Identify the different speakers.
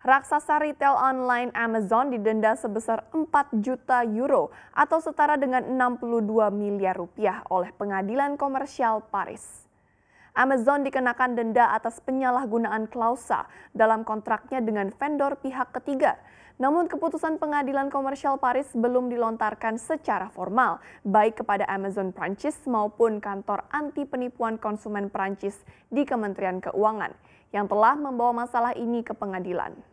Speaker 1: Raksasa retail online Amazon didenda sebesar 4 juta euro atau setara dengan 62 miliar rupiah oleh pengadilan komersial Paris. Amazon dikenakan denda atas penyalahgunaan klausa dalam kontraknya dengan vendor pihak ketiga. Namun keputusan pengadilan komersial Paris belum dilontarkan secara formal, baik kepada Amazon Prancis maupun kantor anti penipuan konsumen Prancis di Kementerian Keuangan yang telah membawa masalah ini ke pengadilan.